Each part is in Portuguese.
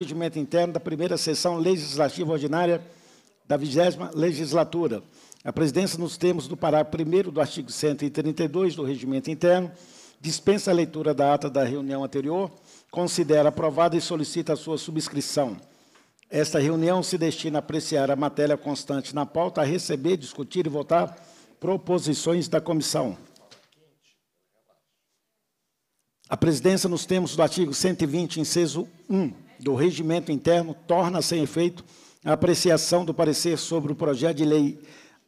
regimento interno da primeira sessão legislativa ordinária da 20 legislatura. A presidência, nos termos do parágrafo 1 do artigo 132 do regimento interno, dispensa a leitura da ata da reunião anterior, considera aprovada e solicita a sua subscrição. Esta reunião se destina a apreciar a matéria constante na pauta, a receber, discutir e votar proposições da comissão. A presidência, nos termos do artigo 120, inciso 1 do regimento interno torna sem efeito a apreciação do parecer sobre o projeto de lei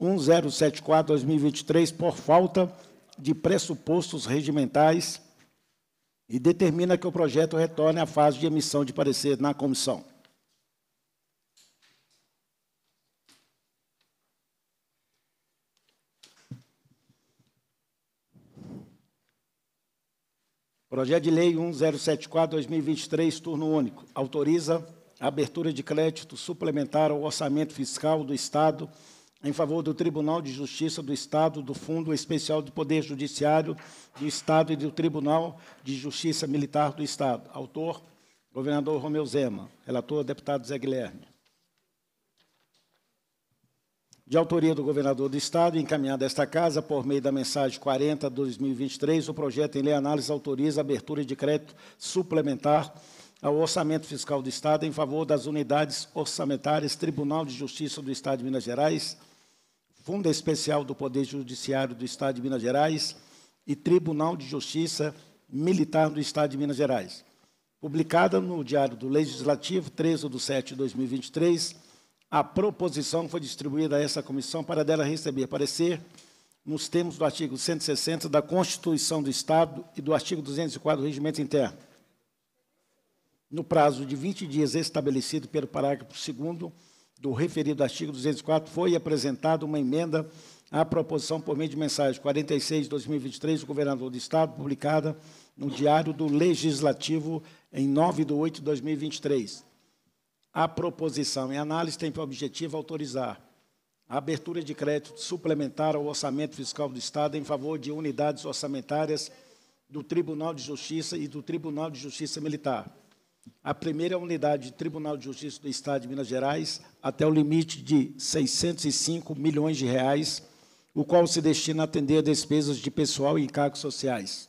1074-2023 por falta de pressupostos regimentais e determina que o projeto retorne à fase de emissão de parecer na comissão. Projeto de Lei 1074-2023, turno único, autoriza a abertura de crédito suplementar ao orçamento fiscal do Estado em favor do Tribunal de Justiça do Estado, do Fundo Especial do Poder Judiciário do Estado e do Tribunal de Justiça Militar do Estado. Autor, governador Romeu Zema. Relator, deputado Zé Guilherme de autoria do governador do Estado, encaminhada a esta Casa por meio da mensagem 40-2023, o projeto em lei análise autoriza a abertura de crédito suplementar ao orçamento fiscal do Estado em favor das unidades orçamentárias Tribunal de Justiça do Estado de Minas Gerais, Fundo Especial do Poder Judiciário do Estado de Minas Gerais e Tribunal de Justiça Militar do Estado de Minas Gerais. Publicada no Diário do Legislativo, 13 de 7 de 2023, a proposição foi distribuída a essa comissão para dela receber parecer nos termos do artigo 160 da Constituição do Estado e do artigo 204 do Regimento Interno, no prazo de 20 dias estabelecido pelo parágrafo 2 do referido artigo 204, foi apresentada uma emenda à proposição por meio de mensagem 46 de 2023 do governador do Estado, publicada no Diário do Legislativo em 9 de 8 de 2023 a proposição em análise tem por objetivo autorizar a abertura de crédito suplementar ao orçamento fiscal do Estado em favor de unidades orçamentárias do Tribunal de Justiça e do Tribunal de Justiça Militar. A primeira unidade do Tribunal de Justiça do Estado de Minas Gerais, até o limite de 605 milhões de reais, o qual se destina a atender a despesas de pessoal e encargos sociais.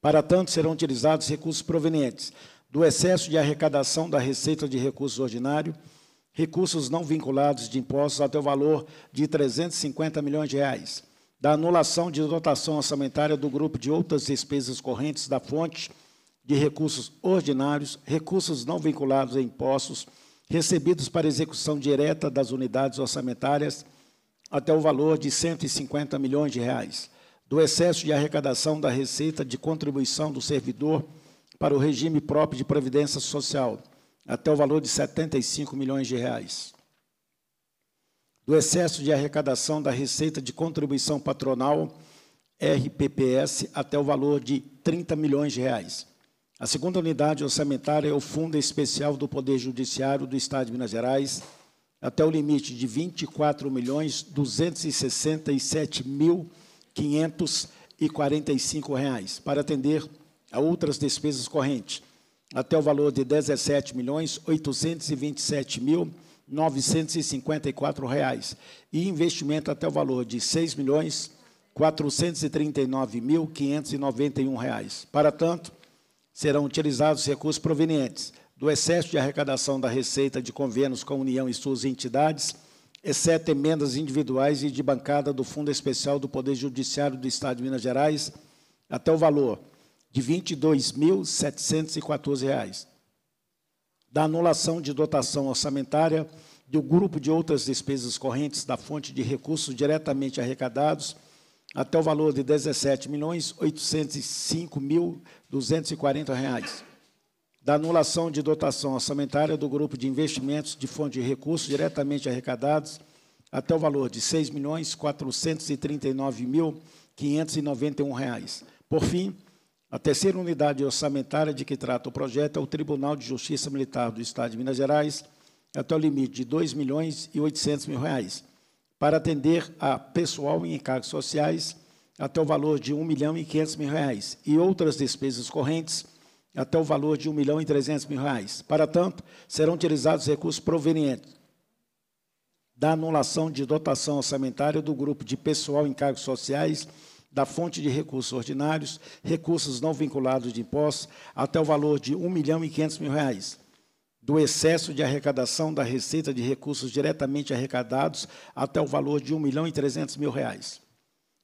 Para tanto, serão utilizados recursos provenientes do excesso de arrecadação da receita de recursos ordinário, recursos não vinculados de impostos até o valor de 350 milhões de reais, da anulação de dotação orçamentária do grupo de outras despesas correntes da fonte de recursos ordinários, recursos não vinculados a impostos recebidos para execução direta das unidades orçamentárias até o valor de 150 milhões de reais, do excesso de arrecadação da receita de contribuição do servidor para o regime próprio de previdência social, até o valor de 75 milhões de reais. Do excesso de arrecadação da receita de contribuição patronal, RPPS, até o valor de 30 milhões de reais. A segunda unidade orçamentária é o Fundo Especial do Poder Judiciário do Estado de Minas Gerais, até o limite de 24.267.545 milhões reais, para atender a outras despesas correntes, até o valor de R$ 17.827.954, e investimento até o valor de R$ 6.439.591. Para tanto, serão utilizados recursos provenientes do excesso de arrecadação da receita de convênios com a União e suas entidades, exceto emendas individuais e de bancada do Fundo Especial do Poder Judiciário do Estado de Minas Gerais, até o valor de R$ 22.714, da anulação de dotação orçamentária do grupo de outras despesas correntes da fonte de recursos diretamente arrecadados até o valor de R$ 17.805.240 da anulação de dotação orçamentária do grupo de investimentos de fonte de recursos diretamente arrecadados até o valor de R$ 6.439.591. Por fim, a terceira unidade orçamentária de que trata o projeto é o Tribunal de Justiça Militar do Estado de Minas Gerais, até o limite de R$ 2 milhões e 800 mil reais, para atender a pessoal em encargos sociais até o valor de R$ 1 milhão e 500 mil reais e outras despesas correntes até o valor de R$ 1 milhão e 300 mil reais. Para tanto, serão utilizados recursos provenientes da anulação de dotação orçamentária do grupo de pessoal em cargos sociais da fonte de recursos ordinários, recursos não vinculados de impostos, até o valor de R$ 1 milhão e 500 mil, reais, do excesso de arrecadação da receita de recursos diretamente arrecadados até o valor de R$ 1 milhão e 300 mil. Reais.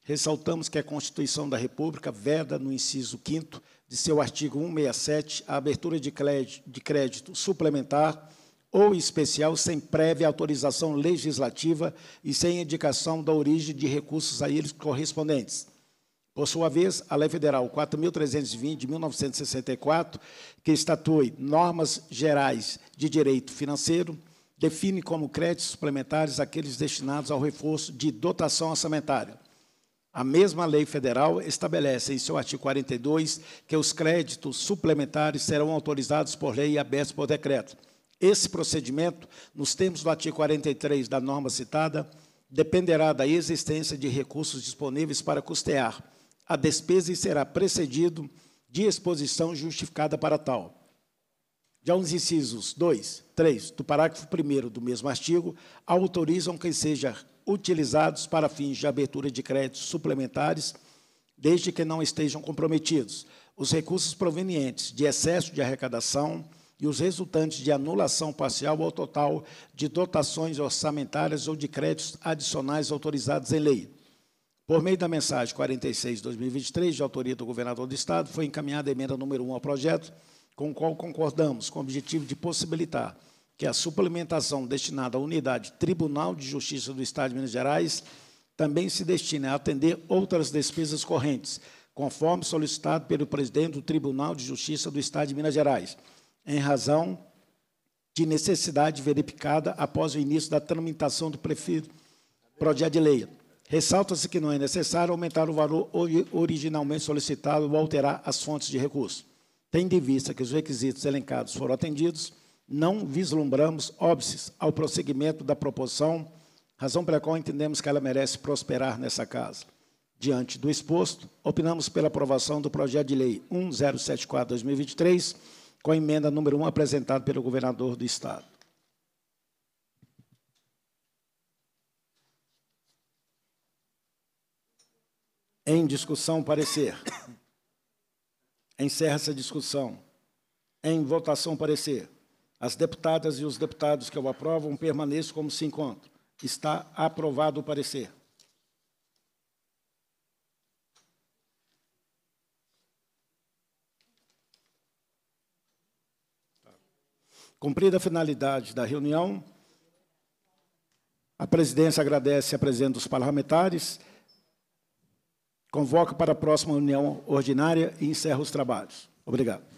Ressaltamos que a Constituição da República veda, no inciso 5 de seu artigo 167, a abertura de crédito, de crédito suplementar ou especial sem prévia autorização legislativa e sem indicação da origem de recursos a eles correspondentes por sua vez, a Lei Federal 4.320, de 1964, que estatui normas gerais de direito financeiro, define como créditos suplementares aqueles destinados ao reforço de dotação orçamentária. A mesma lei federal estabelece, em seu artigo 42, que os créditos suplementares serão autorizados por lei e abertos por decreto. Esse procedimento, nos termos do artigo 43 da norma citada, dependerá da existência de recursos disponíveis para custear a despesa será precedido de exposição justificada para tal. Já os incisos 2, 3 do parágrafo 1 do mesmo artigo autorizam que sejam utilizados para fins de abertura de créditos suplementares, desde que não estejam comprometidos os recursos provenientes de excesso de arrecadação e os resultantes de anulação parcial ou total de dotações orçamentárias ou de créditos adicionais autorizados em lei por meio da mensagem 46-2023, de autoria do governador do Estado, foi encaminhada a emenda número 1 ao projeto, com o qual concordamos com o objetivo de possibilitar que a suplementação destinada à unidade Tribunal de Justiça do Estado de Minas Gerais também se destine a atender outras despesas correntes, conforme solicitado pelo presidente do Tribunal de Justiça do Estado de Minas Gerais, em razão de necessidade verificada após o início da tramitação do prefeito projeto de lei Ressalta-se que não é necessário aumentar o valor originalmente solicitado ou alterar as fontes de recurso. Tendo em vista que os requisitos elencados foram atendidos, não vislumbramos óbices ao prosseguimento da proposição, razão pela qual entendemos que ela merece prosperar nessa casa. Diante do exposto, opinamos pela aprovação do projeto de lei 1074-2023, com a emenda número 1 apresentada pelo governador do Estado. Em discussão, parecer. Encerra essa discussão. Em votação, parecer. As deputadas e os deputados que o aprovam permaneçam como se encontram. Está aprovado o parecer. Cumprida a finalidade da reunião, a presidência agradece a presença dos parlamentares Convoco para a próxima reunião ordinária e encerro os trabalhos. Obrigado.